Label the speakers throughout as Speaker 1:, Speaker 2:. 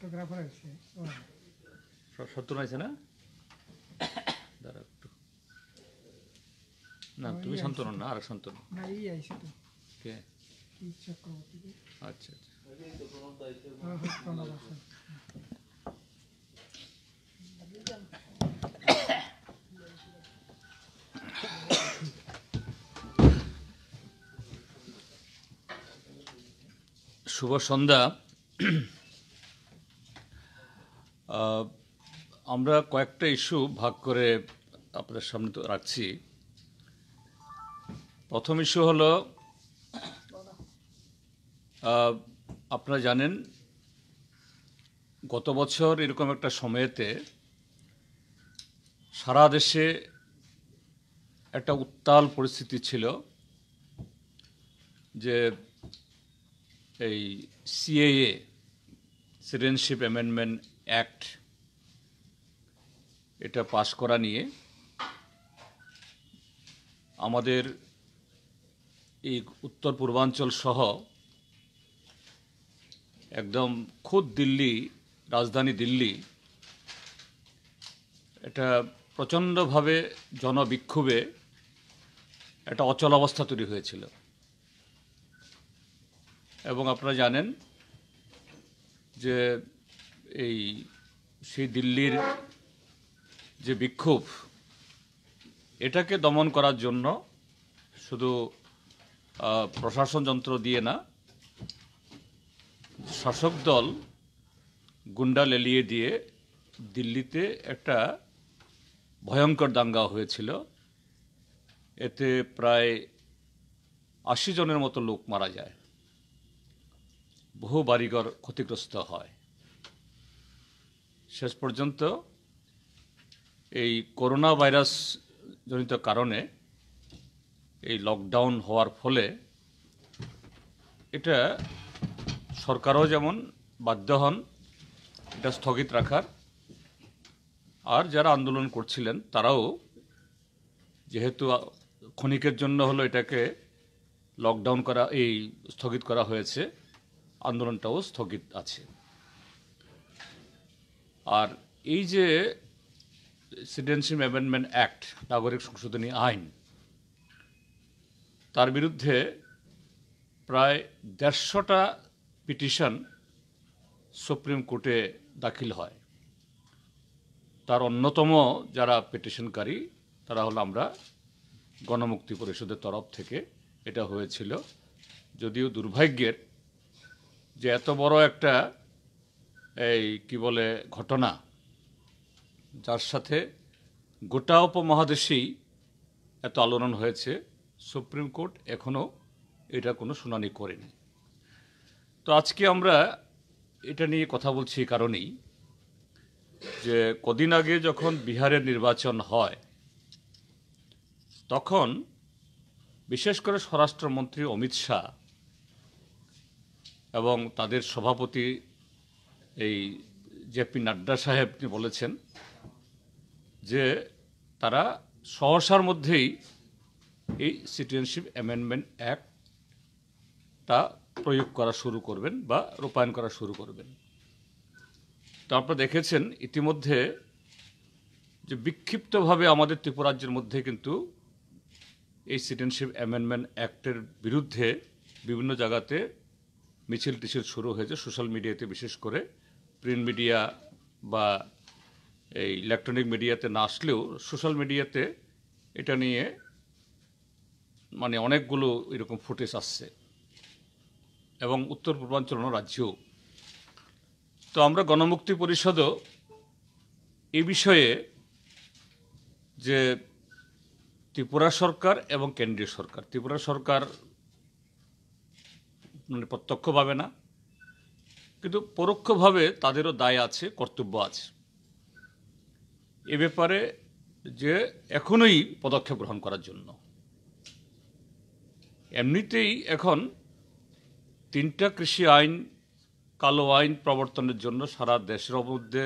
Speaker 1: photographer আছে
Speaker 2: সত্তর আছে না দাঁড়া একটু না তুমি সন্তরণ না আর সন্তরণ
Speaker 1: না এই আইছে তো কে
Speaker 2: আচ্ছা, আচ্ছা শুভ সন্ধ্যা আমরা কয়েকটা ইস্যু ভাগ করে আপনাদের সামনে তো রাখছি প্রথম ইস্যু হলো আপনারা জানেন গত বছর এরকম একটা সময়েতে সারা দেশে একটা উত্তাল পরিস্থিতি ছিল যে এই সিএএ সিটিজেনশিপ অ্যামেন্ডমেন্ট অ্যাক্ট এটা পাশ করা নিয়ে আমাদের এই উত্তর পূর্বাঞ্চল সহ একদম খুদ দিল্লি রাজধানী দিল্লি এটা প্রচণ্ডভাবে জনবিক্ষোভে একটা অচল অবস্থা তৈরি হয়েছিল এবং আপনারা জানেন যে এই সেই দিল্লির যে বিক্ষোভ এটাকে দমন করার জন্য শুধু প্রশাসন যন্ত্র দিয়ে না শাসক দল গুন্ডা লেলিয়ে দিয়ে দিল্লিতে একটা ভয়ঙ্কর দাঙ্গা হয়েছিল এতে প্রায় আশি জনের মতো লোক মারা যায় বহু বাড়িঘর ক্ষতিগ্রস্ত হয় শেষ পর্যন্ত এই করোনা ভাইরাস জনিত কারণে এই লকডাউন হওয়ার ফলে এটা সরকারও যেমন বাধ্য হন এটা স্থগিত রাখার আর যারা আন্দোলন করছিলেন তারাও যেহেতু ক্ষণিকের জন্য হলো এটাকে লকডাউন করা এই স্থগিত করা হয়েছে আন্দোলনটাও স্থগিত আছে আর এই যে সিটিজেনশিপ অ্যামেন্ডমেন্ট অ্যাক্ট নাগরিক সংশোধনী আইন তার বিরুদ্ধে প্রায় দেড়শোটা পিটিশন সুপ্রিম কোর্টে দাখিল হয় তার অন্যতম যারা পিটিশনকারী তারা হলো আমরা গণমুক্তি পরিষদের তরফ থেকে এটা হয়েছিল যদিও দুর্ভাগ্যের যে এত বড় একটা এই কি বলে ঘটনা যার সাথে গোটা উপমহাদেশেই এত আলোড়ন হয়েছে সুপ্রিম কোর্ট এখনও এটা কোনো শুনানি করেনি তো আজকে আমরা এটা নিয়ে কথা বলছি কারণেই যে কদিন আগে যখন বিহারের নির্বাচন হয় তখন বিশেষ করে স্বরাষ্ট্রমন্ত্রী অমিত শাহ এবং তাদের সভাপতি এই জেপি নাড্ডা সাহেব বলেছেন যে তারা সহসার মধ্যেই এই সিটিজেনশিপ অ্যামেন্ডমেন্ট অ্যাক্টটা প্রয়োগ করা শুরু করবেন বা রূপায়ণ করা শুরু করবেন তো আপনারা দেখেছেন ইতিমধ্যে যে বিক্ষিপ্তভাবে আমাদের ত্রিপুরাজ্যের মধ্যে কিন্তু এই সিটিজেনশিপ অ্যামেন্ডমেন্ট অ্যাক্টের বিরুদ্ধে বিভিন্ন জায়গাতে মিছিল টিছিল শুরু হয়েছে সোশ্যাল মিডিয়াতে বিশেষ করে প্রিন্ট মিডিয়া বা এই ইলেকট্রনিক মিডিয়াতে না আসলেও সোশ্যাল মিডিয়াতে এটা নিয়ে মানে অনেকগুলো এরকম ফুটেজ আসছে এবং উত্তর পূর্বাঞ্চল রাজ্যেও তো আমরা গণমুক্তি পরিষদও এ বিষয়ে যে ত্রিপুরা সরকার এবং কেন্দ্রীয় সরকার ত্রিপুরা সরকার মানে প্রত্যক্ষভাবে না কিন্তু পরোক্ষভাবে তাদেরও দায় আছে কর্তব্য আছে এ ব্যাপারে যে এখনই পদক্ষেপ গ্রহণ করার জন্য এমনিতেই এখন তিনটা কৃষি আইন কালো আইন প্রবর্তনের জন্য সারা দেশের মধ্যে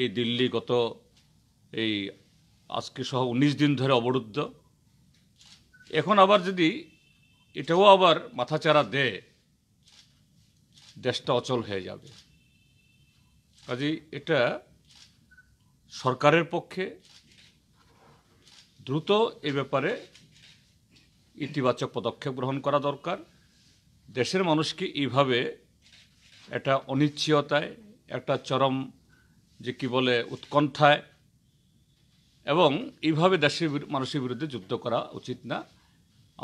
Speaker 2: এই দিল্লি গত এই আজকে সহ উনিশ দিন ধরে অবরুদ্ধ এখন আবার যদি এটাও আবার মাথাচাড়া দেয় দেশটা অচল হয়ে যাবে কাজে এটা সরকারের পক্ষে দ্রুত এ ব্যাপারে ইতিবাচক পদক্ষেপ গ্রহণ করা দরকার দেশের মানুষকে এইভাবে একটা অনিশ্চয়তায় একটা চরম যে কি বলে উৎকণ্ঠায় এবং এইভাবে দেশের মানুষের বিরুদ্ধে যুদ্ধ করা উচিত না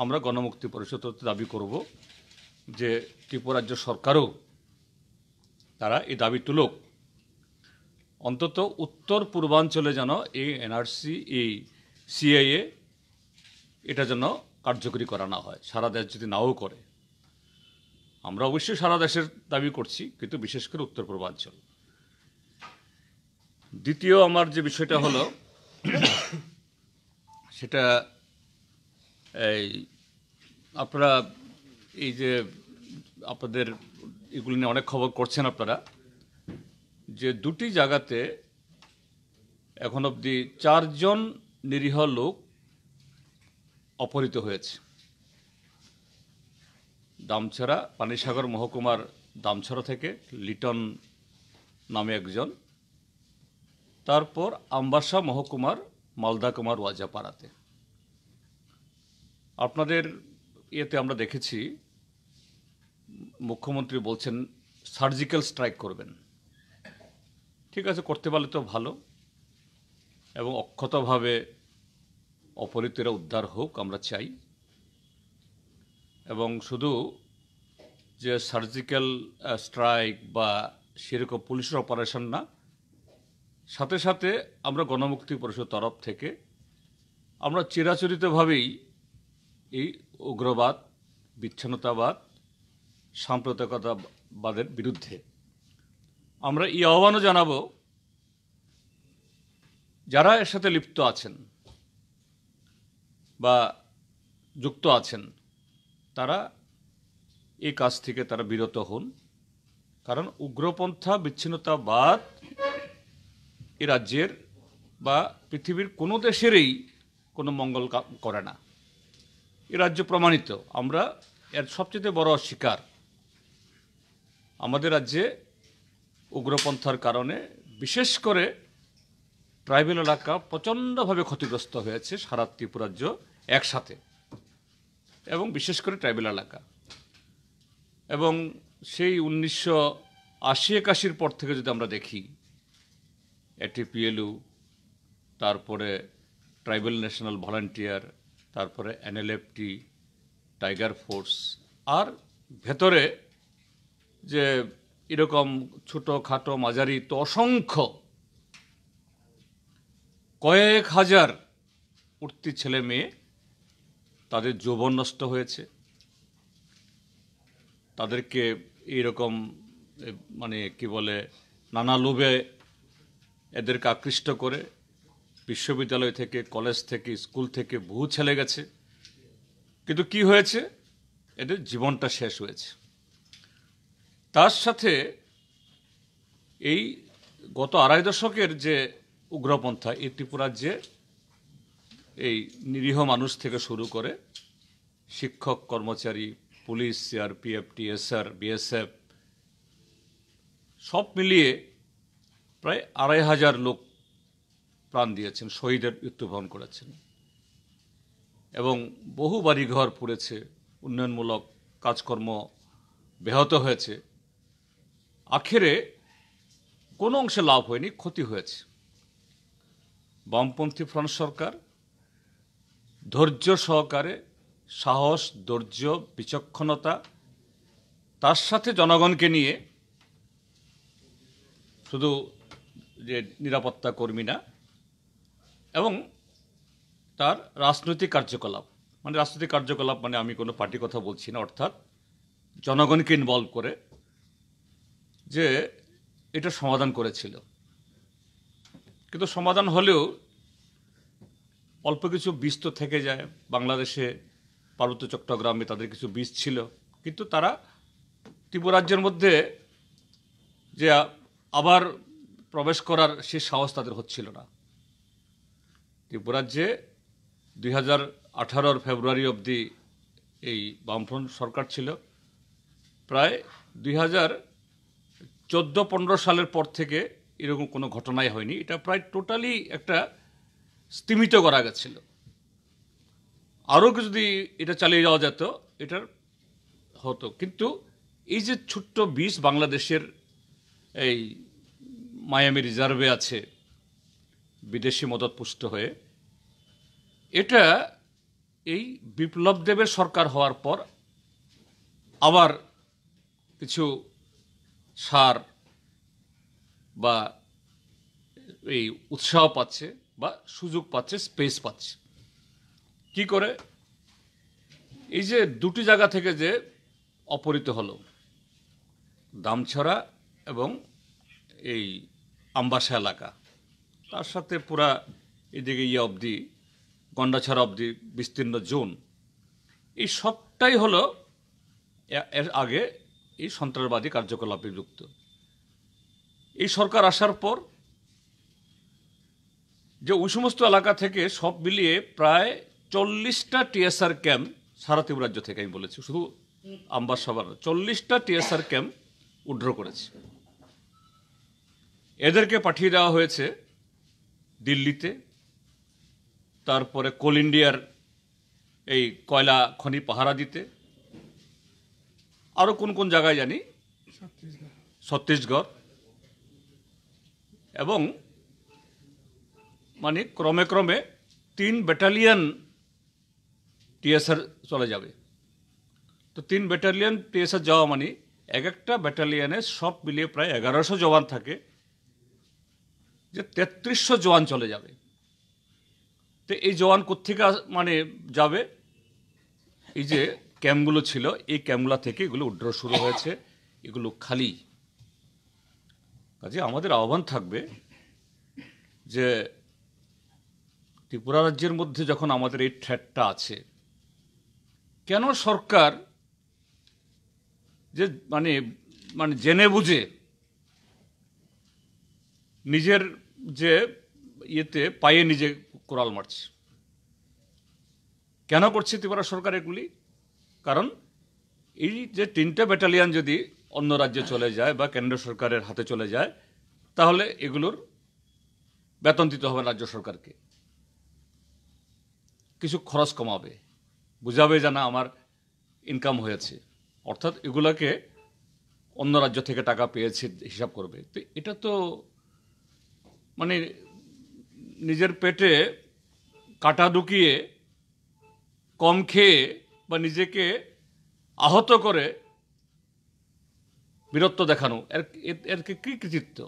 Speaker 2: আমরা গণমুক্তি পরিষদ দাবি করব যে ত্রিপুরাজ্য সরকারও তারা এই দাবি তুলুক অন্তত উত্তর পূর্বাঞ্চলে যেন এই এনআরসি এই সিআইএ এটা যেন কার্যকরী করা না হয় সারা দেশ যদি নাও করে আমরা অবশ্যই সারা দেশের দাবি করছি কিন্তু বিশেষ করে উত্তর পূর্বাঞ্চল দ্বিতীয় আমার যে বিষয়টা হলো সেটা এই আপনারা এই যে আপনাদের এগুলি নিয়ে অনেক খবর করছেন আপনারা যে দুটি জায়গাতে এখন অবধি চারজন নিরীহ লোক অপহৃত হয়েছে দামছড়া পানিসাগর মহকুমার দামছড়া থেকে লিটন নামে একজন তারপর আম্বাসা মহকুমার মালদা কুমার ওয়াজাপাড়াতে আপনাদের ইয়েতে আমরা দেখেছি মুখ্যমন্ত্রী বলছেন সার্জিক্যাল স্ট্রাইক করবেন ঠিক আছে করতে পারলে তো ভালো এবং অক্ষতভাবে অপরিতরা উদ্ধার হোক আমরা চাই এবং শুধু যে সার্জিক্যাল স্ট্রাইক বা সেরকম পুলিশের অপারেশন না সাথে সাথে আমরা গণমুক্তি পরিষদ তরফ থেকে আমরা চিরাচরিতভাবেই এই উগ্রবাদ বিচ্ছিন্নতাবাদ সাম্প্রদায়িকতাবাদের বিরুদ্ধে আমরা এই আহ্বানও জানাব যারা এর সাথে লিপ্ত আছেন বা যুক্ত আছেন তারা এই কাজ থেকে তারা বিরত হন কারণ উগ্রপন্থা বিচ্ছিন্নতাবাদ এ রাজ্যের বা পৃথিবীর কোনো দেশেরই কোনো মঙ্গল করে না এ রাজ্য প্রমাণিত আমরা এর সবচেয়ে বড় শিকার আমাদের রাজ্যে উগ্রপন্থার কারণে বিশেষ করে ট্রাইবেল এলাকা প্রচণ্ডভাবে ক্ষতিগ্রস্ত হয়েছে সারা ত্রিপুরাজ্য একসাথে এবং বিশেষ করে ট্রাইবেল এলাকা এবং সেই উনিশশো আশি একাশির পর থেকে যদি আমরা দেখি এটিপিএলউ তারপরে ট্রাইবেল ন্যাশনাল ভলান্টিয়ার তারপরে এনএলএফটি টাইগার ফোর্স আর ভেতরে যে এরকম ছোট খাটো মাঝারি তো অসংখ্য কয়েক হাজার উঠতি ছেলে মেয়ে তাদের যৌবন নষ্ট হয়েছে তাদেরকে এইরকম মানে কি বলে নানা লোভে এদেরকে আকৃষ্ট করে বিশ্ববিদ্যালয় থেকে কলেজ থেকে স্কুল থেকে বহু ছেলে গেছে কিন্তু কি হয়েছে এদের জীবনটা শেষ হয়েছে তার সাথে এই গত আড়াই দশকের যে উগ্রপন্থা এই ত্রিপুরার যে এই নিরীহ মানুষ থেকে শুরু করে শিক্ষক কর্মচারী পুলিশ সিআরপিএফ টিএসআর বিএসএফ সব মিলিয়ে প্রায় আড়াই হাজার লোক প্রাণ দিয়েছেন শহীদের মৃত্যুবরণ করেছেন এবং বহু বাড়িঘর পুড়েছে উন্নয়নমূলক কাজকর্ম ব্যাহত হয়েছে আখেরে কোনো অংশে লাভ হয়নি ক্ষতি হয়েছে বামপন্থী ফ্রন্ট সরকার ধৈর্য সহকারে সাহস ধৈর্য বিচক্ষণতা তার সাথে জনগণকে নিয়ে শুধু যে নিরাপত্তা কর্মী না এবং তার রাজনৈতিক কার্যকলাপ মানে রাজনৈতিক কার্যকলাপ মানে আমি কোনো পার্টি কথা বলছি না অর্থাৎ জনগণকে ইনভলভ করে যে এটা সমাধান করেছিল কিন্তু সমাধান হলেও অল্প কিছু বীজ তো থেকে যায় বাংলাদেশে পার্বত্য চট্টগ্রামে তাদের কিছু বীজ ছিল কিন্তু তারা ত্রিপুরাজ্যের মধ্যে যে আবার প্রবেশ করার সে সাহস তাদের হচ্ছিল না ত্রিপুরাজ্যে দুই হাজার আঠারোর ফেব্রুয়ারি অবধি এই বামফ্রন্ট সরকার ছিল প্রায় দুই হাজার চোদ্দ পনেরো সালের পর থেকে এরকম কোনো ঘটনাই হয়নি এটা প্রায় টোটালি একটা স্তিমিত করা গেছিল আরও যদি এটা চালিয়ে যাওয়া যেত এটার হতো কিন্তু এই যে ছোট্ট বিষ বাংলাদেশের এই মায়ামি রিজার্ভে আছে বিদেশি মদত পুষ্ট হয়ে এটা এই বিপ্লব দেবের সরকার হওয়ার পর আবার কিছু সার বা এই উৎসাহ পাচ্ছে বা সুযোগ পাচ্ছে স্পেস পাচ্ছে কি করে এই যে দুটি জায়গা থেকে যে অপহৃত হলো দামছড়া এবং এই আম্বাসা এলাকা তার সাথে পুরা এদিকে ইয়ে অবধি গন্ডাছড়া অবধি বিস্তীর্ণ জোন এই সবটাই হলো আগে এই সন্ত্রাসবাদী কার্যকলাপে যুক্ত এই সরকার আসার পর যে ওই সমস্ত এলাকা থেকে সব মিলিয়ে প্রায় চল্লিশটা টিএসআর ক্যাম্প সারা রাজ্য থেকে আমি বলেছি শুধু আম্বাস সবার চল্লিশটা টিএসআর ক্যাম্প উড্র করেছে এদেরকে পাঠিয়ে দেওয়া হয়েছে দিল্লিতে তারপরে কোল ইন্ডিয়ার এই কয়লা খনি পাহারা দিতে আরো কোন কোন জায়গায় জানি ছত্তিশগড় এবং মানে ক্রমে ক্রমে তিন ব্যাটালিয়ন টিএসআর চলে যাবে তো তিন ব্যাটালিয়ন টিএসআর যাওয়া মানে এক একটা ব্যাটালিয়নে সব মিলিয়ে প্রায় এগারোশো জওয়ান থাকে যে তেত্রিশশো জওয়ান চলে যাবে তো এই জওয়ান কোথেকে মানে যাবে এই যে ক্যাম্পগুলো ছিল এই ক্যাম্পগুলো থেকে এগুলো উড্র শুরু হয়েছে এগুলো খালি কাজে আমাদের আহ্বান থাকবে যে ত্রিপুরা রাজ্যের মধ্যে যখন আমাদের এই ঠ্যাটটা আছে কেন সরকার যে মানে মানে জেনে বুঝে নিজের যে ইয়েতে পায়ে নিজে কোরাল মারছে কেন করছে ত্রিপুরা সরকার এগুলি কারণ এই যে তিনটে ব্যাটালিয়ান যদি অন্য রাজ্যে চলে যায় বা কেন্দ্র সরকারের হাতে চলে যায় তাহলে এগুলোর বেতন দিতে হবে রাজ্য সরকারকে কিছু খরচ কমাবে বুঝাবে না আমার ইনকাম হয়েছে অর্থাৎ এগুলোকে অন্য রাজ্য থেকে টাকা পেয়েছে হিসাব করবে তো এটা তো মানে নিজের পেটে কাটা ঢুকিয়ে কম খেয়ে বা নিজেকে আহত করে বীরত্ব দেখানো এর এরকে কী কৃতিত্ব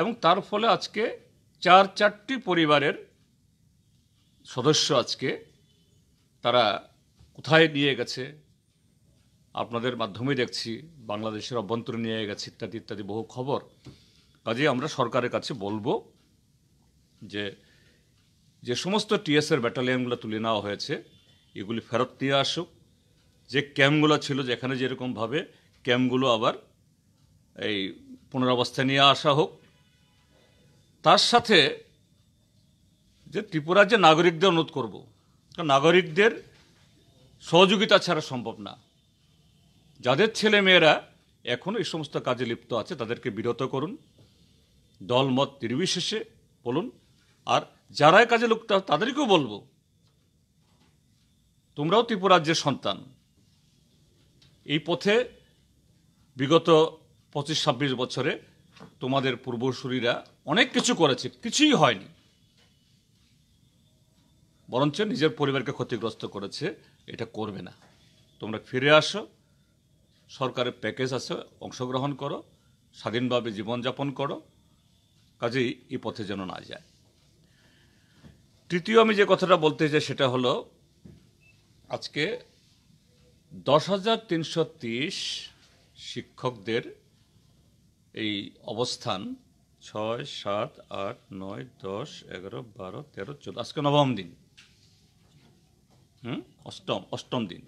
Speaker 2: এবং তার ফলে আজকে চার চারটি পরিবারের সদস্য আজকে তারা কোথায় নিয়ে গেছে আপনাদের মাধ্যমে দেখছি বাংলাদেশের অভ্যন্তরে নিয়ে গেছে ইত্যাদি ইত্যাদি বহু খবর কাজে আমরা সরকারের কাছে বলবো যে যে সমস্ত টিএসের ব্যাটালিয়নগুলো তুলে নেওয়া হয়েছে এগুলি ফেরত নিয়ে আসুক যে ক্যাম্পগুলো ছিল যেখানে যেরকমভাবে ক্যাম্পগুলো আবার এই পুনরাবস্থায় নিয়ে আসা হোক তার সাথে যে ত্রিপুরার যে নাগরিকদের অনুরোধ করব কারণ নাগরিকদের সহযোগিতা ছাড়া সম্ভব না যাদের ছেলে মেয়েরা এখন এই সমস্ত কাজে লিপ্ত আছে তাদেরকে বিরত করুন দলমত নির্বিশেষে বলুন আর যারা কাজে লোক তাদেরকেও বলবো তোমরাও ত্রিপুরাজ্যের সন্তান এই পথে বিগত পঁচিশ ছাব্বিশ বছরে তোমাদের পূর্বসূরীরা অনেক কিছু করেছে কিছুই হয়নি বরঞ্চ নিজের পরিবারকে ক্ষতিগ্রস্ত করেছে এটা করবে না তোমরা ফিরে আসো সরকারের প্যাকেজ আছে অংশগ্রহণ করো স্বাধীনভাবে জীবনযাপন করো কাজেই এই পথে যেন না যায় তৃতীয় আমি যে কথাটা বলতে চাই সেটা হলো আজকে দশ হাজার তিনশো তিরিশ শিক্ষকদের এই অবস্থান ছয় সাত আট নয় দশ এগারো বারো তেরো চোদ্দ আজকে নবম দিন হুম অষ্টম অষ্টম দিন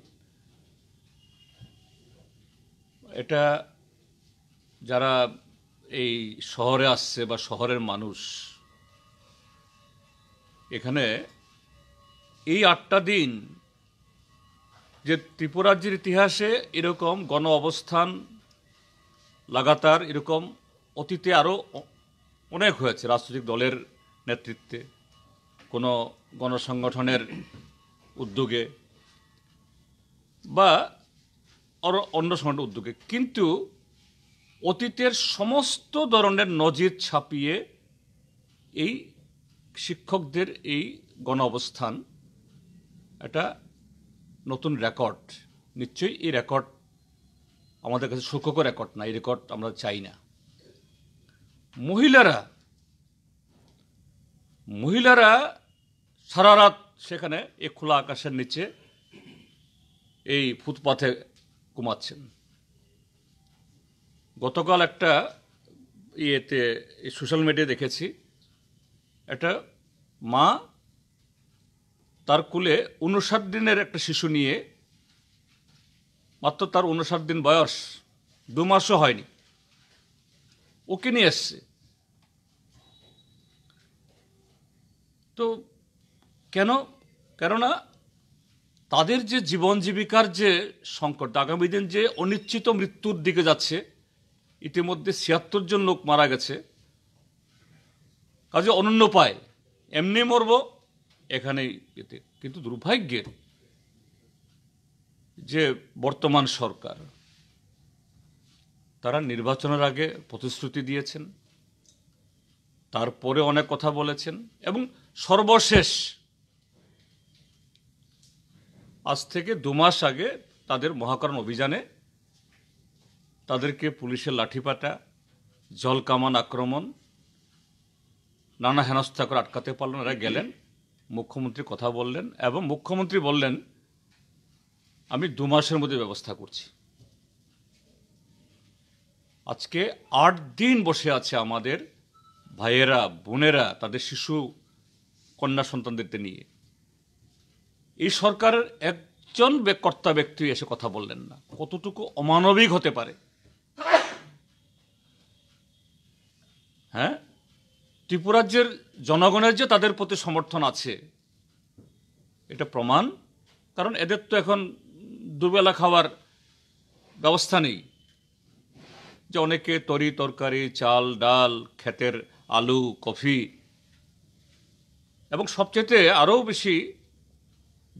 Speaker 2: এটা যারা এই শহরে আসছে বা শহরের মানুষ এখানে এই আটটা দিন যে ত্রিপুরাজ্যের ইতিহাসে এরকম গণ অবস্থান লাগাতার এরকম অতীতে আরও অনেক হয়েছে রাজনৈতিক দলের নেতৃত্বে কোনো গণসংগঠনের উদ্যোগে বা আরও অন্য সংগঠনের উদ্যোগে কিন্তু অতীতের সমস্ত ধরনের নজির ছাপিয়ে এই শিক্ষকদের এই গণ অবস্থান এটা নতুন রেকর্ড নিশ্চয়ই এই রেকর্ড আমাদের কাছে সুখক রেকর্ড না এই রেকর্ড আমরা চাই না মহিলারা মহিলারা সারা রাত সেখানে এই খোলা আকাশের নিচে এই ফুটপাথে ঘুমাচ্ছেন গতকাল একটা ইয়েতে সোশ্যাল মিডিয়া দেখেছি একটা মা তার কুলে উনষাট দিনের একটা শিশু নিয়ে মাত্র তার উনষাট দিন বয়স দু মাসও হয়নি ওকে নিয়ে এসছে তো কেন কেননা তাদের যে জীবন জীবিকার যে সংকট আগামী দিন যে অনিশ্চিত মৃত্যুর দিকে যাচ্ছে ইতিমধ্যে ছিয়াত্তর জন লোক মারা গেছে কাজে অনন্য পায় এমনি মরবো এখানে এতে কিন্তু দুর্ভাগ্যের যে বর্তমান সরকার তারা নির্বাচনের আগে প্রতিশ্রুতি দিয়েছেন তারপরে অনেক কথা বলেছেন এবং সর্বশেষ আজ থেকে দু মাস আগে তাদের মহাকরণ অভিযানে তাদেরকে পুলিশের লাঠিপাটা জলকামান আক্রমণ নানা হেনস্থা করে আটকাতে পারলেন এরা গেলেন মুখ্যমন্ত্রী কথা বললেন এবং মুখ্যমন্ত্রী বললেন আমি দু মাসের মধ্যে ব্যবস্থা করছি আজকে আট দিন বসে আছে আমাদের ভাইয়েরা বোনেরা তাদের শিশু কন্যা সন্তানদেরকে নিয়ে এই সরকারের একজন কর্তা ব্যক্তি এসে কথা বললেন না কতটুকু অমানবিক হতে পারে হ্যাঁ ত্রিপুরাজ্যের জনগণের যে তাদের প্রতি সমর্থন আছে এটা প্রমাণ কারণ এদের তো এখন দুবেলা খাওয়ার ব্যবস্থা নেই যে অনেকে তরি তরকারি চাল ডাল ক্ষেতের আলু কফি এবং সবচেয়ে আরও বেশি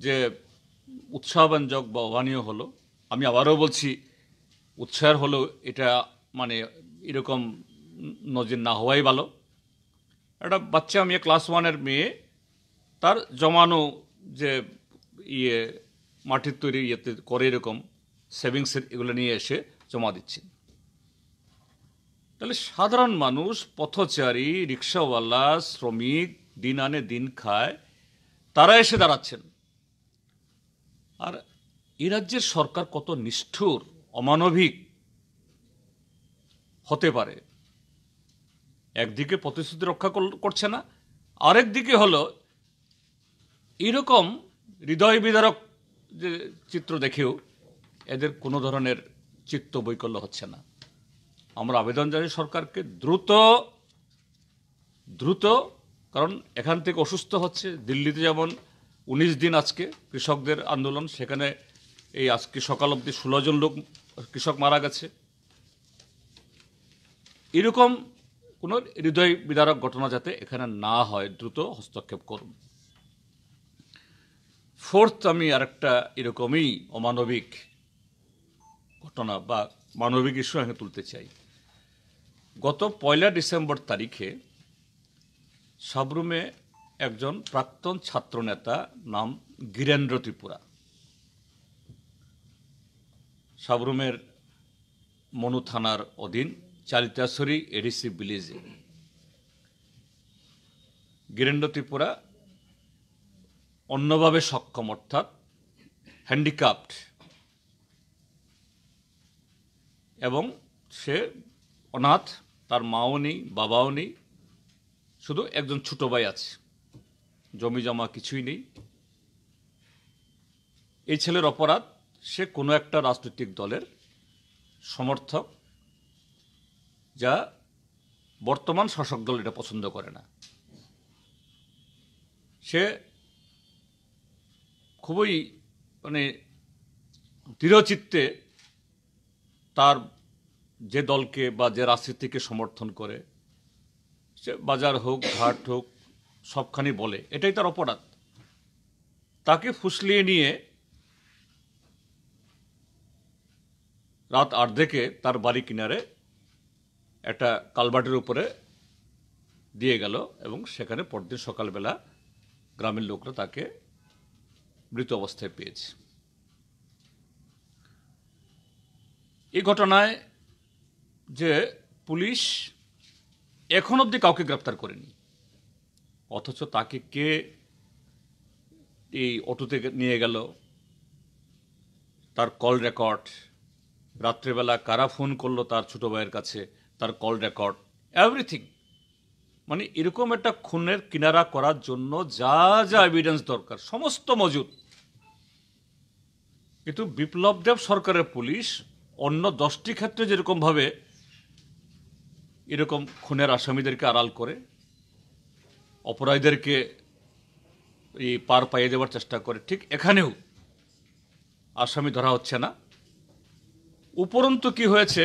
Speaker 2: যে উৎসাহব্যঞ্জক বা অভানীয় হলো আমি আবারও বলছি উৎসাহের হলো এটা মানে এরকম নজির না হওয়াই ভালো একটা বাচ্চা মেয়ে ক্লাস ওয়ানের মেয়ে তার জমানো যে ইয়ে মাটির তৈরি ইয়েতে করে এরকম সেভিংসের এগুলো নিয়ে এসে জমা দিচ্ছে তাহলে সাধারণ মানুষ পথচারী রিক্সাওয়ালা শ্রমিক দিন আনে দিন খায় তারা এসে দাঁড়াচ্ছেন আর এ রাজ্যের সরকার কত নিষ্ঠুর অমানবিক হতে পারে একদিকে প্রতিশ্রুতি রক্ষা করছে না আরেক দিকে হলো এরকম হৃদয় বিদারক যে চিত্র দেখেও এদের কোনো ধরনের চিত্ত বৈকল্য হচ্ছে না আমরা আবেদন জানাই সরকারকে দ্রুত দ্রুত কারণ এখান থেকে অসুস্থ হচ্ছে দিল্লিতে যেমন উনিশ দিন আজকে কৃষকদের আন্দোলন সেখানে এই আজকে সকাল অব্দি ষোলো জন লোক কৃষক মারা গেছে এরকম কোনো হৃদয় বিদারক ঘটনা যাতে এখানে না হয় দ্রুত হস্তক্ষেপ করুন ফোর্থ আমি আরেকটা এরকমই অমানবিক ঘটনা বা মানবিক ইস্যু আমি তুলতে চাই গত পয়লা ডিসেম্বর তারিখে সাবরুমে একজন প্রাক্তন ছাত্রনেতা নাম গিরেন্দ্র ত্রিপুরা সাবরুমের মনু থানার অধীন চালিতাসুরি এডিসি বিলিজে গিরেন্দ্র ত্রিপুরা অন্যভাবে সক্ষম অর্থাৎ হ্যান্ডিক্যাপড এবং সে অনাথ তার মাও নেই বাবাও নেই শুধু একজন ছোটো ভাই আছে জমি জমা কিছুই নেই এই ছেলের অপরাধ সে কোনো একটা রাজনৈতিক দলের সমর্থক যা বর্তমান শাসক দল এটা পছন্দ করে না সে খুবই মানে দৃঢ়চিত্তে তার যে দলকে বা যে রাজনীতিকে সমর্থন করে সে বাজার হোক ঘাট হোক সবখানি বলে এটাই তার অপরাধ তাকে ফুসলিয়ে নিয়ে রাত আর্ধেকে তার বাড়ি কিনারে একটা কালবাটের উপরে দিয়ে গেল এবং সেখানে পরদিন সকালবেলা গ্রামের লোকরা তাকে মৃত অবস্থায় পেয়েছে এই ঘটনায় যে পুলিশ এখন অবধি কাউকে গ্রেপ্তার করেনি অথচ তাকে কে এই অটোতে নিয়ে গেল তার কল রেকর্ড রাত্রেবেলা কারা ফোন করলো তার ছোটো ভাইয়ের কাছে তার কল রেকর্ড এভরিথিং মানে এরকম একটা খুনের কিনারা করার জন্য যা যা এভিডেন্স দরকার সমস্ত মজুদ কিন্তু বিপ্লবদেব সরকারের পুলিশ অন্য দশটি ক্ষেত্রে যেরকমভাবে এরকম খুনের আসামিদেরকে আড়াল করে অপরাধীদেরকে এই পার পাইয়ে দেওয়ার চেষ্টা করে ঠিক এখানেও আসামি ধরা হচ্ছে না উপরন্তু কি হয়েছে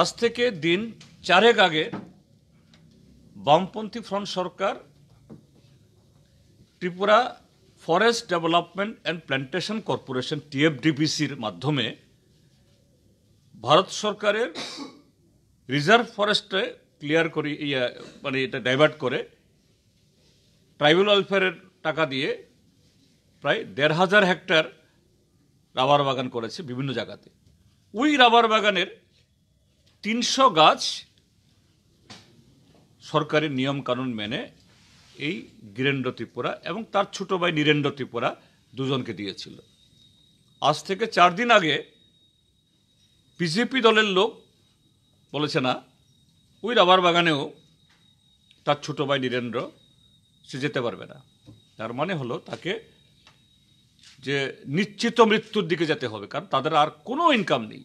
Speaker 2: আজ থেকে দিন চারেক আগে বামপন্থী ফ্রন্ট সরকার Tripura forest development and plantation corporation টিএফডিপিসির মাধ্যমে ভারত সরকারের রিজার্ভ ফরেস্টে ক্লিয়ার করে ইয়া মানে এটা ডাইভার্ট করে ট্রাইবাল ওয়েলফেয়ারের টাকা দিয়ে প্রায় দেড় হাজার হেক্টর রাবার বাগান করেছে বিভিন্ন জায়গাতে ওই রাবার বাগানের তিনশো গাছ সরকারের নিয়মকানুন মেনে এই গিরেন্দ্র ত্রিপুরা এবং তার ছোট ভাই নীরেন্দ্র ত্রিপুরা দুজনকে দিয়েছিল আজ থেকে চার দিন আগে বিজেপি দলের লোক বলেছে না ওই রাবার বাগানেও তার ছোট ভাই নীরেন্দ্র সে যেতে পারবে না তার মানে হলো তাকে যে নিশ্চিত মৃত্যুর দিকে যেতে হবে কারণ তাদের আর কোনো ইনকাম নেই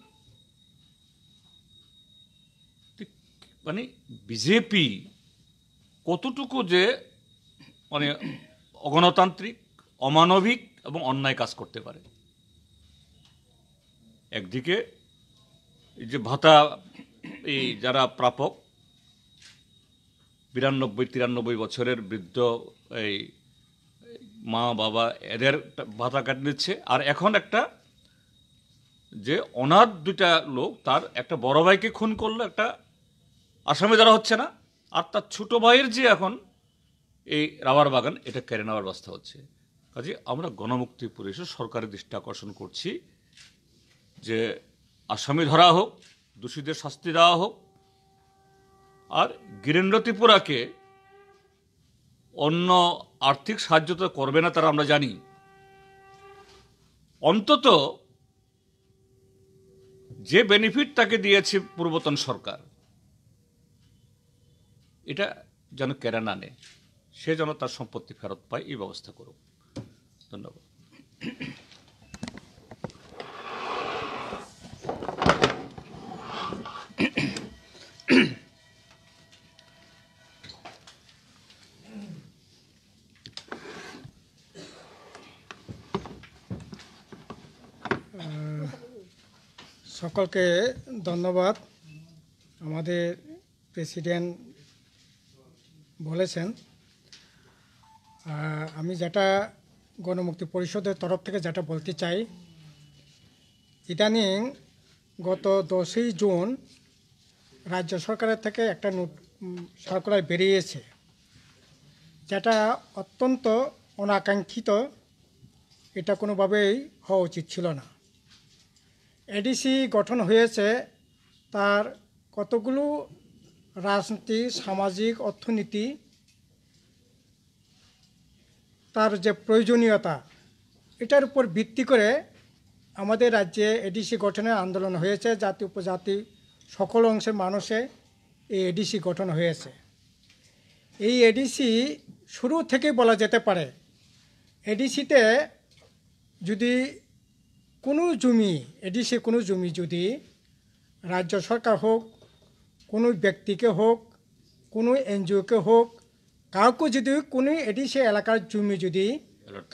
Speaker 2: মানে বিজেপি কতটুকু যে মানে অগণতান্ত্রিক অমানবিক এবং অন্যায় কাজ করতে পারে একদিকে এই যে ভাতা এই যারা প্রাপক বিরানব্বই তিরানব্বই বছরের বৃদ্ধ এই মা বাবা এদের ভাতা কাটি দিচ্ছে আর এখন একটা যে অনাথ দুটা লোক তার একটা বড় ভাইকে খুন করলো একটা আসামে যারা হচ্ছে না আর তার ছোটো ভাইয়ের যে এখন এই রাবার বাগান এটা কেড়ে নেওয়ার ব্যবস্থা হচ্ছে কাজে আমরা গণমুক্তি পরিষদ সরকারের দৃষ্টি আকর্ষণ করছি যে আসামি ধরা হোক দোষীদের শাস্তি দেওয়া হোক আর গিরেন্দ্র ত্রিপুরাকে অন্য আর্থিক সাহায্য তো করবে না তারা আমরা জানি অন্তত যে বেনিফিট তাকে দিয়েছে পূর্বতন সরকার এটা যেন কেরা না নেয় সে যেন তার সম্পত্তি ফেরত পায় এই ব্যবস্থা করুক ধন্যবাদ
Speaker 1: সকলকে ধন্যবাদ আমাদের প্রেসিডেন্ট বলেছেন আমি যেটা গণমুক্তি পরিষদের তরফ থেকে যেটা বলতে চাই ইদানিং গত দশই জুন রাজ্য সরকারের থেকে একটা নোট সরকার বেরিয়েছে যেটা অত্যন্ত অনাকাঙ্ক্ষিত এটা কোনোভাবেই হওয়া উচিত ছিল না এডিসি গঠন হয়েছে তার কতগুলো রাজনীতি সামাজিক অর্থনীতি তার যে প্রয়োজনীয়তা এটার উপর ভিত্তি করে আমাদের রাজ্যে এডিসি গঠনের আন্দোলন হয়েছে জাতি উপজাতি সকল অংশের মানুষে এই এডিসি গঠন হয়েছে এই এডিসি শুরু থেকে বলা যেতে পারে এডিসিতে যদি কোনো জমি এডিসি কোনো জমি যদি রাজ্য সরকার হোক কোনো ব্যক্তিকে হোক কোনো এনজিওকে হোক কাউকে যদি কোনো এটি সে এলাকার জমি যদি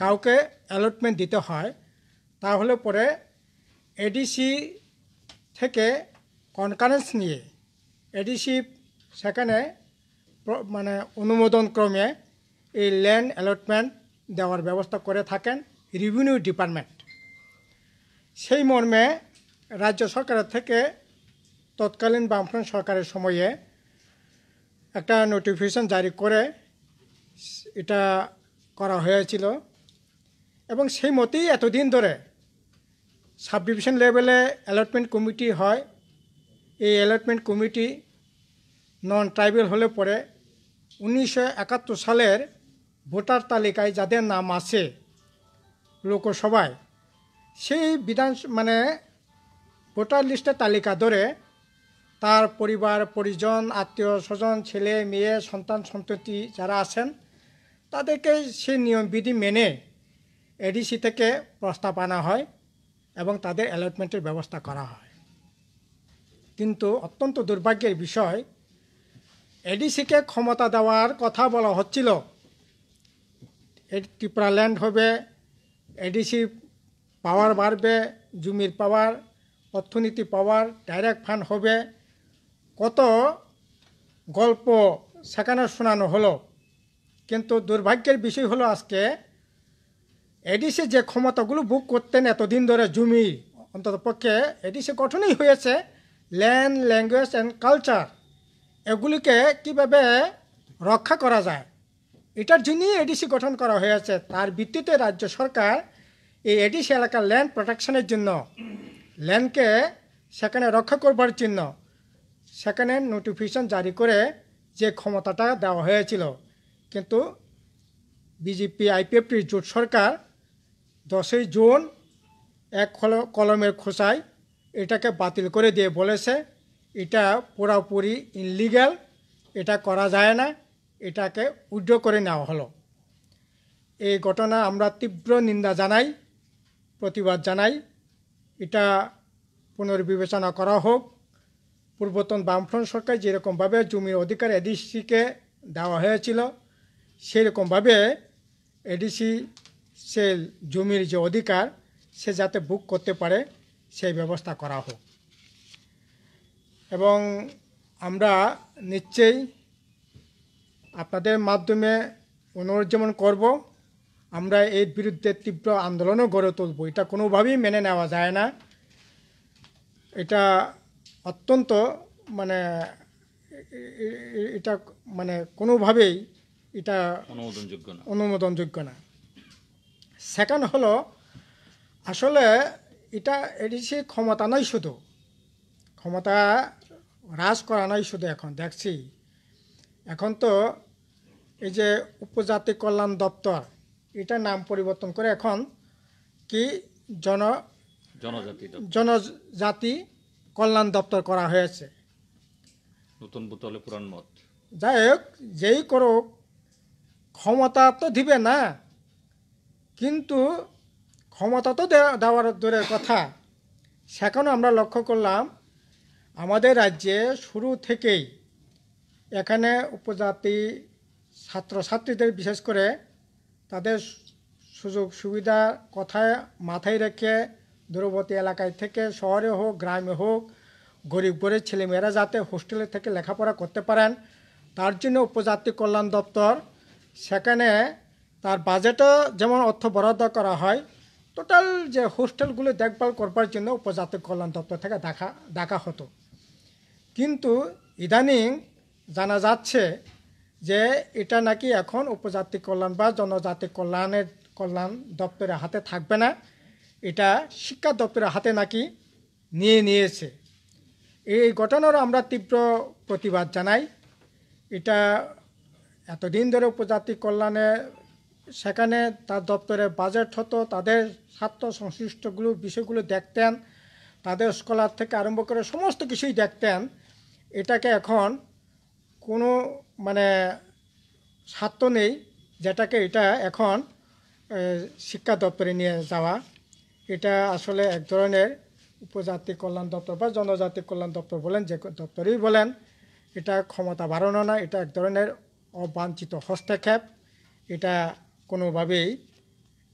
Speaker 1: কাউকে অ্যালটমেন্ট দিতে হয় তাহলে পরে এডিসি থেকে কনকারেন্স নিয়ে এডিসি সেখানে মানে অনুমোদন ক্রমে এই ল্যান্ড অ্যালটমেন্ট দেওয়ার ব্যবস্থা করে থাকেন রেভিনিউ ডিপার্টমেন্ট সেই মর্মে রাজ্য সরকারের থেকে তৎকালীন বামফ্রন্ট সরকারের সময়ে একটা নোটিফিকেশন জারি করে এটা করা হয়েছিল এবং সেই মতেই এতদিন ধরে সাব ডিভিশন লেভেলে অ্যালটমেন্ট কমিটি হয় এই অ্যালটমেন্ট কমিটি নন ট্রাইবেল হলে পরে উনিশশো সালের ভোটার তালিকায় যাদের নাম আছে লোকসভায় সেই বিধান মানে ভোটার লিস্টের তালিকা ধরে তার পরিবার পরিজন আত্মীয় স্বজন ছেলে মেয়ে সন্তান সন্ততি যারা আছেন তাদেরকে সেই নিয়মবিধি মেনে এডিসি থেকে প্রস্তাব আনা হয় এবং তাদের অ্যালটমেন্টের ব্যবস্থা করা হয় কিন্তু অত্যন্ত দুর্ভাগ্যের বিষয় এডিসিকে ক্ষমতা দেওয়ার কথা বলা হচ্ছিল ত্রিপুরা ল্যান্ড হবে এডিসি পাওয়ার বাড়বে জমির পাওয়ার অর্থনীতি পাওয়ার ডাইরেক্ট ফান্ড হবে কত গল্প সেখানে শোনানো হলো কিন্তু দুর্ভাগ্যের বিষয় হলো আজকে এডিসি যে ক্ষমতাগুলো বুক করতেন এতদিন ধরে জমি অন্তত পক্ষে এডিসি গঠনই হয়েছে ল্যান্ড ল্যাঙ্গুয়েজ অ্যান্ড কালচার এগুলিকে কিভাবে রক্ষা করা যায় এটার জন্যই এডিসি গঠন করা হয়েছে তার ভিত্তিতে রাজ্য সরকার এই এডিসি এলাকার ল্যান্ড প্রোটেকশনের জন্য ল্যান্ডকে সেখানে রক্ষা করবার জন্য সেখানে নোটিফিকেশন জারি করে যে ক্ষমতাটা দেওয়া হয়েছিল কিন্তু বিজেপি আইপিএফটির জোট সরকার দশই জুন এক কলমের খোসায় এটাকে বাতিল করে দিয়ে বলেছে এটা পুরোপুরি ইনলিগ্যাল এটা করা যায় না এটাকে উইড্র করে নেওয়া হলো এই ঘটনা আমরা তীব্র নিন্দা জানাই প্রতিবাদ জানাই এটা পুনর্বিবেচনা করা হোক পূর্বতন বামফ্রন্ট সরকার যেরকমভাবে জমির অধিকার এডিসিকে দেওয়া হয়েছিল সেরকমভাবে এডিসি সে জমির যে অধিকার সে যাতে বুক করতে পারে সেই ব্যবস্থা করা হোক এবং আমরা নিশ্চয়ই আপনাদের মাধ্যমে অনুরোধ যেমন করব আমরা এর বিরুদ্ধে তীব্র আন্দোলনও গড়ে তুলব এটা কোনোভাবেই মেনে নেওয়া যায় না এটা অত্যন্ত মানে এটা মানে কোনোভাবেই এটা অনুমোদনযোগ্য না অনুমোদনযোগ্য না সেকেন্ড হলো আসলে এটা এটি সে ক্ষমতা নাই শুধু ক্ষমতা হ্রাস করা নাই শুধু এখন দেখছি এখন তো এই যে উপজাতি কল্যাণ দপ্তর এটা নাম পরিবর্তন করে এখন কি জন জনজাতি জনজাতি কল্যাণ দপ্তর করা হয়েছে
Speaker 2: নতুন বোতলে পুরান
Speaker 1: মত যাই হোক যেই করুক ক্ষমতা তো দিবে না কিন্তু ক্ষমতা তো দেওয়ার দূরের কথা সেখানে আমরা লক্ষ্য করলাম আমাদের রাজ্যে শুরু থেকেই এখানে উপজাতি ছাত্রছাত্রীদের বিশেষ করে তাদের সুযোগ সুবিধা কথায় মাথায় রেখে দূরবর্তী এলাকায় থেকে শহরে হোক গ্রামে হোক গরিব গরিব ছেলেমেয়েরা যাতে হোস্টেলে থেকে লেখাপড়া করতে পারেন তার জন্য উপজাতি কল্যাণ দপ্তর সেখানে তার বাজেটও যেমন অর্থ বরাদ্দ করা হয় টোটাল যে হোস্টেলগুলো দেখভাল করবার জন্য উপজাতি কল্যাণ দপ্তর থেকে দেখা দেখা হতো কিন্তু ইদানিং জানা যাচ্ছে যে এটা নাকি এখন উপজাতি কল্যাণ বা জনজাতি কল্যাণের কল্যাণ দপ্তরের হাতে থাকবে না এটা শিক্ষা দপ্তরের হাতে নাকি নিয়ে নিয়েছে এই ঘটনারও আমরা তীব্র প্রতিবাদ জানাই এটা এতদিন ধরে উপজাতি কল্যাণে সেখানে তার দপ্তরে বাজেট হতো তাদের স্বার্থ সংশ্লিষ্টগুলো বিষয়গুলো দেখতেন তাদের স্কলার থেকে আরম্ভ করে সমস্ত কিছুই দেখতেন এটাকে এখন কোনো মানে স্বার্থ নেই যেটাকে এটা এখন শিক্ষা দপ্তরে নিয়ে যাওয়া এটা আসলে এক ধরনের উপজাতি কল্যাণ দপ্তর বা জনজাতি কল্যাণ দপ্তর বলেন যে দপ্তরই বলেন এটা ক্ষমতা বাড়ানো না এটা এক ধরনের অবাঞ্ছিত হস্তক্ষেপ এটা কোনোভাবেই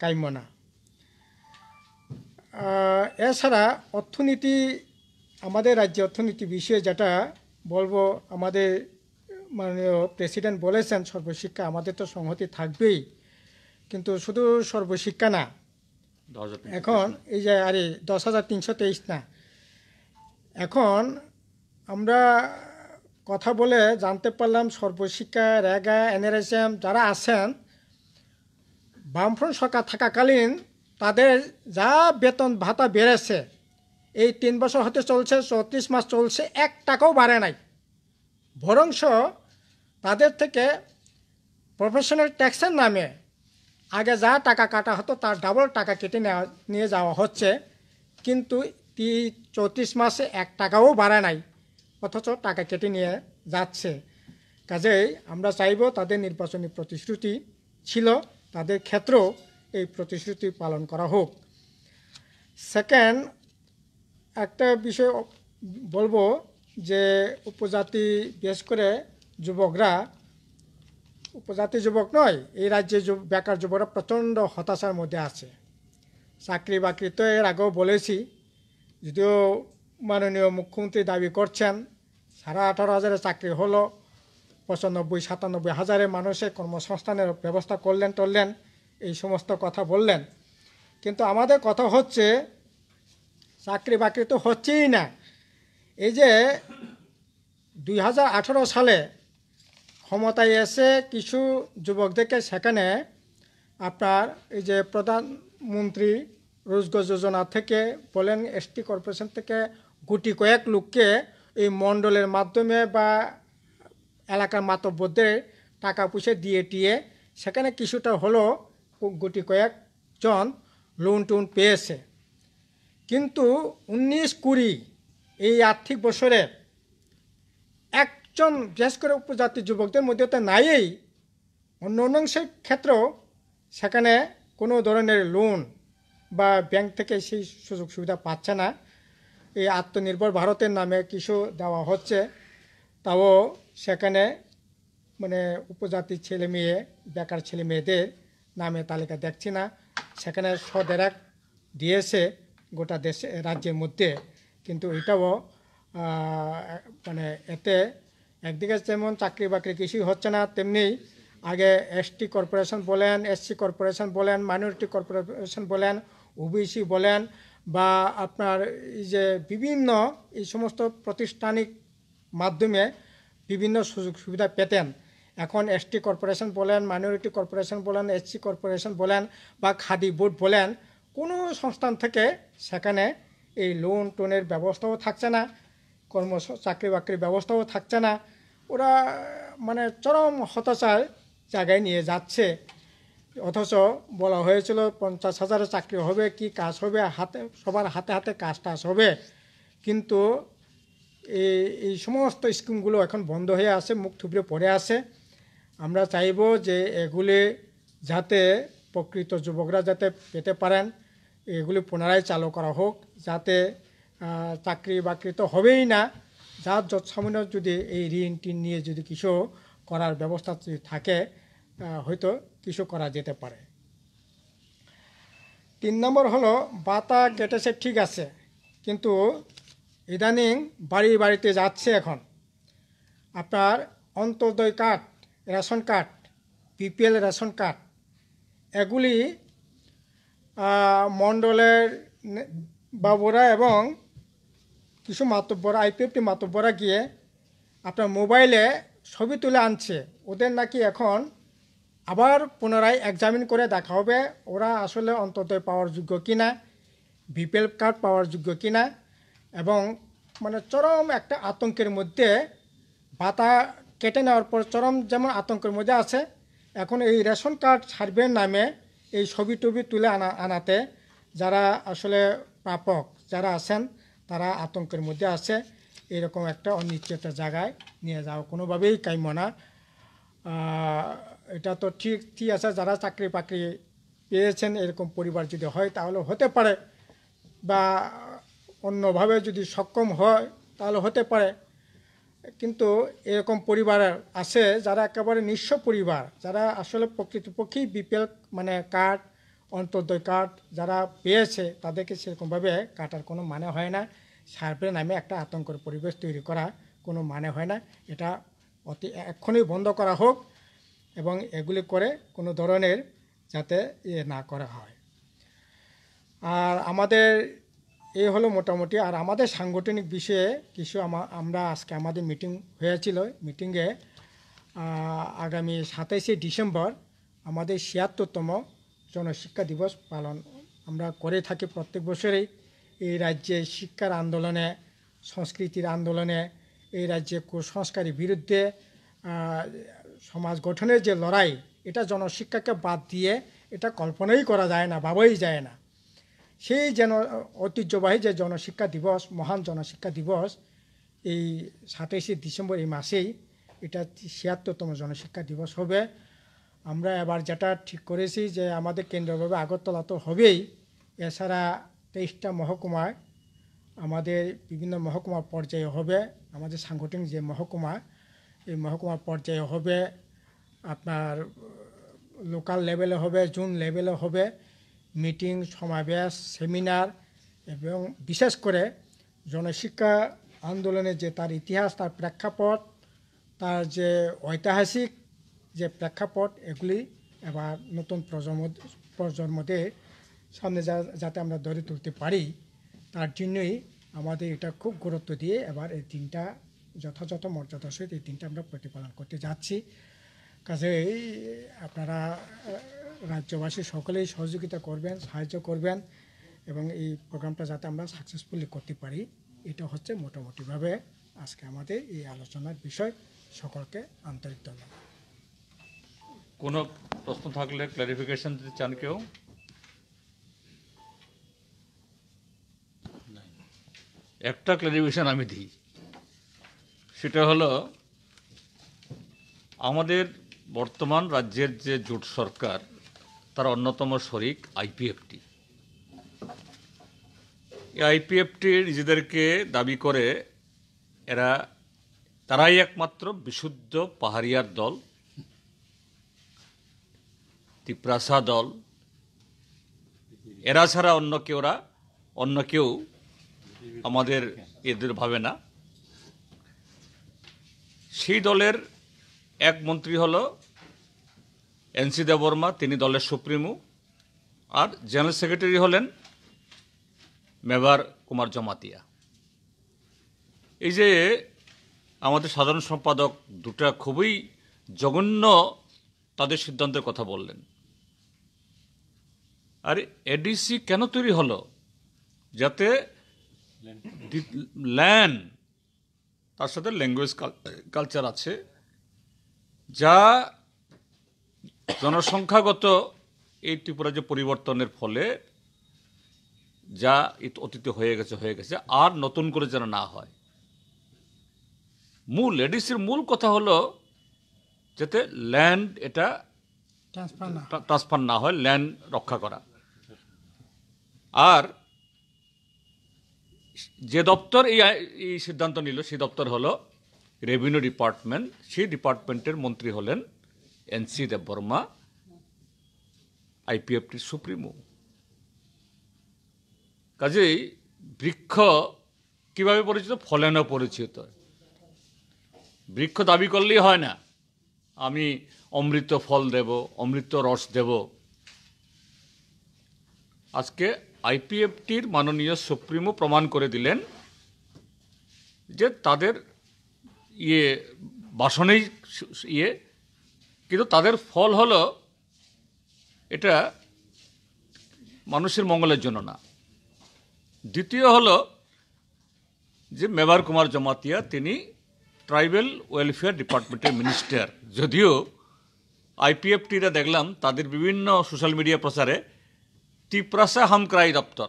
Speaker 1: কাম্য না এছাড়া অর্থনীতি আমাদের রাজ্যে অর্থনীতি বিষয়ে যেটা বলবো আমাদের মাননীয় প্রেসিডেন্ট বলেছেন সর্বশিক্ষা আমাদের তো সংহতি থাকবেই কিন্তু শুধু সর্বশিক্ষা না এখন এই যে আরে দশ হাজার তিনশো তেইশ না এখন আমরা কথা বলে জানতে পারলাম সর্বশিক্ষা রেগা এনএরএসএম যারা আছেন বামফ্রন্ট সরকার থাকাকালীন তাদের যা বেতন ভাতা বেড়েছে এই তিন বছর হতে চলছে চৌত্রিশ মাস চলছে এক টাকাও বাড়ে নাই বরংশ তাদের থেকে প্রফেশনাল ট্যাক্সের নামে আগে যা টাকা কাটা হতো তার ডাবল টাকা কেটে নেওয়া নিয়ে যাওয়া হচ্ছে কিন্তু তি চৌত্রিশ মাসে এক টাকাও বাড়া নাই অথচ টাকা কেটে নিয়ে যাচ্ছে কাজেই আমরা চাইব তাদের নির্বাচনী প্রতিশ্রুতি ছিল তাদের ক্ষেত্রেও এই প্রতিশ্রুতি পালন করা হোক সেকেন্ড একটা বিষয় বলবো যে উপজাতি বেশ করে যুবকরা উপজাতি যুবক নয় এই রাজ্যে বেকার যুবকরা প্রচণ্ড হতাশার মধ্যে আছে চাকরি বাকরি তো এর আগেও বলেছি যদিও মাননীয় মুখ্যমন্ত্রী দাবি করছেন সাড়ে আঠারো হাজারে চাকরি হলো পঁচানব্বই সাতানব্বই হাজারে মানুষের কর্মসংস্থানের ব্যবস্থা করলেন টললেন এই সমস্ত কথা বললেন কিন্তু আমাদের কথা হচ্ছে চাকরি বাকরি তো হচ্ছেই না এই যে দুই সালে ক্ষমতায় এসে কিছু যুবকদেরকে সেখানে আপনার এই যে প্রধানমন্ত্রী রোজগার যোজনা থেকে বলেন এসটি কর্পোরেশন থেকে গুটি কয়েক লোককে এই মণ্ডলের মাধ্যমে বা এলাকার মাতব্যদের টাকা পয়সা দিয়ে টিয়ে সেখানে কিছুটা হলো গুটি কয়েকজন লোন টোন পেয়েছে কিন্তু উনিশ কুড়ি এই আর্থিক বছরের একজন বিশেষ করে উপজাতি যুবকদের মধ্যে তো নাইই অন্য অন্য ক্ষেত্রেও সেখানে কোনো ধরনের লোন বা ব্যাংক থেকে সেই সুযোগ সুবিধা পাচ্ছে না এই আত্মনির্ভর ভারতের নামে কিছু দেওয়া হচ্ছে তাও সেখানে মানে উপজাতির ছেলে মেয়ে বেকার ছেলে মেয়েদের নামে তালিকা দেখছি না সেখানে সদেরাক দিয়েছে গোটা দেশে রাজ্যের মধ্যে কিন্তু এটাও মানে এতে একদিকে যেমন চাকরি বাকরি কিছুই হচ্ছে না তেমনি আগে এসটি কর্পোরেশন বলেন এসসি কর্পোরেশন বলেন মাইনরিটি কর্পোরেশন বলেন ওবিসি বলেন বা আপনার এই যে বিভিন্ন এই সমস্ত প্রতিষ্ঠানিক মাধ্যমে বিভিন্ন সুযোগ সুবিধা পেতেন এখন এসটি কর্পোরেশন বলেন মাইনরিটি কর্পোরেশন বলেন এসসি কর্পোরেশন বলেন বা খাদি বোর্ড বলেন কোনো সংস্থান থেকে সেখানে এই লোন টোনের ব্যবস্থাও থাকছে না কর্ম চাকরি বাকরির ব্যবস্থাও থাকছে না ওরা মানে চরম হতাশার জায়গায় নিয়ে যাচ্ছে অথচ বলা হয়েছিল পঞ্চাশ হাজারের চাকরি হবে কি কাজ হবে হাতে সবার হাতে হাতে কাজ টাজ হবে কিন্তু এই এই সমস্ত স্কিমগুলো এখন বন্ধ হয়ে আছে মুখ থুবড়ে পড়ে আছে আমরা চাইব যে এগুলি যাতে প্রকৃত যুবকরা যাতে পেতে পারেন এগুলি পুনরায় চালু করা হোক যাতে চাকরি বাকরি তো হবেই না যার যৎসামান্য যদি এই ঋণ টিন নিয়ে যদি কিছু করার ব্যবস্থা যদি থাকে হয়তো কিছু করা যেতে পারে তিন নম্বর হলো বাতা কেটেছে ঠিক আছে কিন্তু ইদানিং বাড়ি বাড়িতে যাচ্ছে এখন আপনার Antyodaya card ration card BPL ration card এগুলি মণ্ডলের বাবুরা এবং কিছু মাতব্বরা আইপিএফটি মাতব্বরা গিয়ে আপনার মোবাইলে ছবি তুলে আনছে ওদের নাকি এখন আবার পুনরায় এক্সামিন করে দেখা হবে ওরা আসলে অন্তত পাওয়ার যোগ্য কিনা বিপিএল কার্ড পাওয়ার যোগ্য কিনা এবং মানে চরম একটা আতঙ্কের মধ্যে বাতা কেটে নেওয়ার পর চরম যেমন আতঙ্কের মধ্যে আছে এখন এই রেশন কার্ড সার্ভের নামে এই ছবি টবি তুলে আনা আনাতে যারা আসলে প্রাপক যারা আছেন তারা আতঙ্কের মধ্যে আছে এরকম একটা অনিশ্চয়তা জায়গায় নিয়ে যাওয়া কোনোভাবেই কাম্য না এটা তো ঠিক ঠিক আছে যারা চাকরি বাকরি পেয়েছেন এরকম পরিবার যদি হয় তাহলে হতে পারে বা অন্যভাবে যদি সক্ষম হয় তাহলে হতে পারে কিন্তু এরকম পরিবার আছে যারা একেবারে নিঃস্ব পরিবার যারা আসলে প্রকৃতপক্ষেই বিপিএল মানে কার্ড অন্তর্দয় কার্ড যারা পেয়েছে তাদেরকে সেরকমভাবে কাটার কোনো মানে হয় না সার্ভে নামে একটা আতঙ্কের পরিবেশ তৈরি করা কোনো মানে হয় না এটা অতি এক্ষুনি বন্ধ করা হোক এবং এগুলি করে কোনো ধরনের যাতে ইয়ে না করা হয় আর আমাদের এই হলো মোটামুটি আর আমাদের সাংগঠনিক বিষয়ে কিছু আমরা আজকে আমাদের মিটিং হয়েছিল মিটিংয়ে আগামী সাতাইশে ডিসেম্বর আমাদের ছিয়াত্তরতম জনশিক্ষা দিবস পালন আমরা করে থাকি প্রত্যেক বছরেই এই রাজ্যে শিক্ষার আন্দোলনে সংস্কৃতির আন্দোলনে এই রাজ্যে কুসংস্কারের বিরুদ্ধে সমাজ গঠনের যে লড়াই এটা জনশিক্ষাকে বাদ দিয়ে এটা কল্পনাই করা যায় না ভাবাই যায় না সেই যেন ঐতিহ্যবাহী যে জনশিক্ষা দিবস মহান জনশিক্ষা দিবস এই সাতাইশে ডিসেম্বর এই মাসেই এটা ছিয়াত্তরতম জনশিক্ষা দিবস হবে আমরা এবার যেটা ঠিক করেছি যে আমাদের কেন্দ্রভাবে আগরতলা তো হবেই এছাড়া তেইশটা মহকুমায় আমাদের বিভিন্ন মহকুমা পর্যায়ে হবে আমাদের সাংগঠনিক যে মহকুমা এই মহকুমা পর্যায়ে হবে আপনার লোকাল লেভেলে হবে জুন লেভেলে হবে মিটিং সমাবেশ সেমিনার এবং বিশেষ করে জনশিক্ষা আন্দোলনের যে তার ইতিহাস তার প্রেক্ষাপট তার যে ঐতিহাসিক যে প্রেক্ষাপট এগুলি এবার নতুন প্রজন্ম প্রজন্মদের সামনে যা যাতে আমরা ধরে তুলতে পারি তার জন্যই আমাদের এটা খুব গুরুত্ব দিয়ে এবার এই তিনটা যথাযথ মর্যাদার সহিত এই তিনটা আমরা প্রতিপালন করতে যাচ্ছি কাজে আপনারা রাজ্যবাসী সকলেই সহযোগিতা করবেন সাহায্য করবেন এবং এই প্রোগ্রামটা যাতে আমরা সাকসেসফুলি করতে পারি এটা হচ্ছে মোটামুটিভাবে আজকে আমাদের এই আলোচনার বিষয় সকলকে আন্তরিক ধন্যবাদ
Speaker 2: কোনো প্রশ্ন থাকলে ক্লারিফিকেশন দিতে চান কেউ একটা ক্লারিফিকেশন আমি দিই সেটা হলো আমাদের বর্তমান রাজ্যের যে জোট সরকার তার অন্যতম শরিক আইপিএফটি এই আইপিএফটি নিজেদেরকে দাবি করে এরা তারাই একমাত্র বিশুদ্ধ পাহাড়িয়ার দল তিপ্রাসা দল এরা ছাড়া অন্য কেউরা অন্য কেউ আমাদের এদের ভাবে না সেই দলের এক মন্ত্রী হল এনসি দেববর্মা তিনি দলের সুপ্রিমো আর জেনারেল সেক্রেটারি হলেন মেবার কুমার জমাতিয়া এই যে আমাদের সাধারণ সম্পাদক দুটা খুবই জঘন্য তাদের সিদ্ধান্তের কথা বললেন আর এডিসি কেন তৈরি হলো যাতে ল্যান্ড তার সাথে ল্যাঙ্গুয়েজ কালচার আছে যা জনসংখ্যাগত এই ত্রিপুরা যে পরিবর্তনের ফলে যা অতীতে হয়ে গেছে হয়ে গেছে আর নতুন করে যেন না হয় মূল এডিসির মূল কথা হলো যাতে ল্যান্ড এটা ট্রান্সফার না হয় ল্যান্ড রক্ষা করা আর যে দপ্তর এই এই সিদ্ধান্ত নিল সেই দপ্তর হলো রেভিনিউ ডিপার্টমেন্ট সেই ডিপার্টমেন্টের মন্ত্রী হলেন এনসি দেববর্মা আইপিএফটির সুপ্রিমো কাজেই বৃক্ষ কিভাবে পরিচিত ফলেনও পরিচিত বৃক্ষ দাবি করলেই হয় না আমি অমৃত ফল দেব অমৃত রস দেব আজকে আইপিএফটির মাননীয় সুপ্রিমো প্রমাণ করে দিলেন যে তাদের ইয়ে বাসনেই ইয়ে কিন্তু তাদের ফল হলো এটা মানুষের মঙ্গলের জন্য না দ্বিতীয় হল যে মেবার কুমার জমাতিয়া তিনি ট্রাইবেল ওয়েলফেয়ার ডিপার্টমেন্টের মিনিস্টার যদিও আইপিএফটিরা দেখলাম তাদের বিভিন্ন সোশ্যাল মিডিয়া প্রচারে ত্রিপুরা সে হাম ক্রাই দপ্তর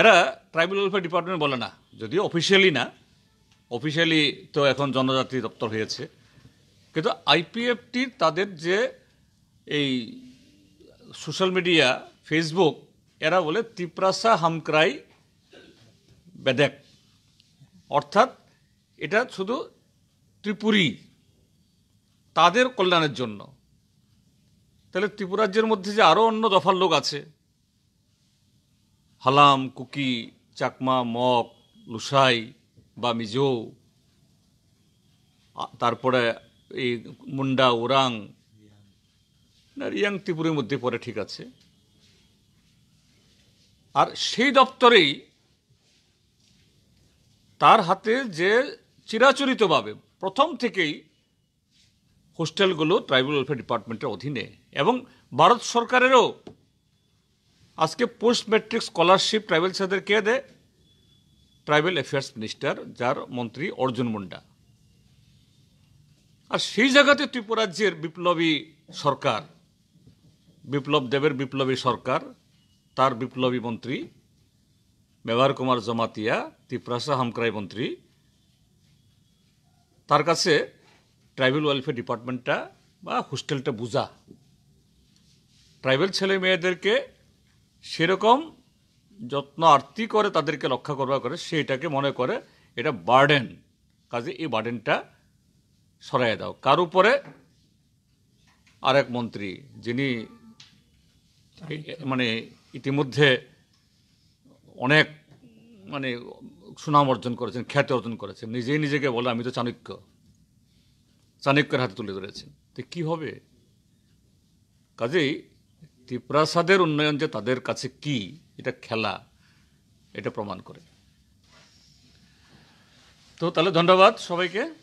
Speaker 2: এরা ট্রাইবাল ওয়েলফেয়ার ডিপার্টমেন্ট বলে না যদি অফিসিয়ালি না অফিসিয়ালি তো এখন জনজাতি দপ্তর হয়েছে কিন্তু আইপিএফটি তাদের যে এই সোশ্যাল মিডিয়া ফেসবুক এরা বলে তিপ্রাসা হামক্রাই বেদেক অর্থাৎ এটা শুধু ত্রিপুরী তাদের কল্যাণের জন্য তাহলে ত্রিপুরাজ্যের মধ্যে যে আরও অন্য দফার লোক আছে হালাম কুকি চাকমা মক লুসাই বা মিজো তারপরে এই মুন্ডা ওরাং রিয়াং ত্রিপুরের মধ্যে পড়ে ঠিক আছে আর সেই দপ্তরেই তার হাতে যে চিরাচরিতভাবে প্রথম থেকেই হোস্টেলগুলো ট্রাইবাল ওয়েলফেয়ার ডিপার্টমেন্টের অধীনে এবং ভারত সরকারেরও আজকে পোস্ট ম্যাট্রিক স্কলারশিপ ট্রাইবাল ছেলেদের কে দেয় ট্রাইবেল অ্যাফেয়ার্স মিনিস্টার যার মন্ত্রী অর্জুন মুন্ডা আর সেই জায়গাতে ত্রিপুরাজ্যের বিপ্লবী সরকার বিপ্লব দেবের বিপ্লবী সরকার তার বিপ্লবী মন্ত্রী মেবার কুমার জমাতিয়া ত্রিপুরাসা হামক্রাই মন্ত্রী তার কাছে ট্রাইবেল ওয়েলফেয়ার ডিপার্টমেন্টটা বা হোস্টেলটা বোঝা ট্রাইবেল ছেলে মেয়েদেরকে সেরকম যত্ন আর্তি করে তাদেরকে রক্ষা করবা করে সেটাকে মনে করে এটা বার্ডেন কাজে এই বার্ডেনটা সরাই দাও কার উপরে আরেক মন্ত্রী যিনি মানে ইতিমধ্যে অনেক মানে সুনাম অর্জন করেছেন খ্যাতি অর্জন করেছেন নিজেই নিজেকে বলে আমি তো চাণক্য চাণক্যের হাতে তুলে ধরেছেন তো কী হবে কাজেই ত্রিপ্রাসাদের উন্নয়ন যে তাদের কাছে কি এটা খেলা এটা প্রমাণ করে তো তাহলে ধন্যবাদ সবাইকে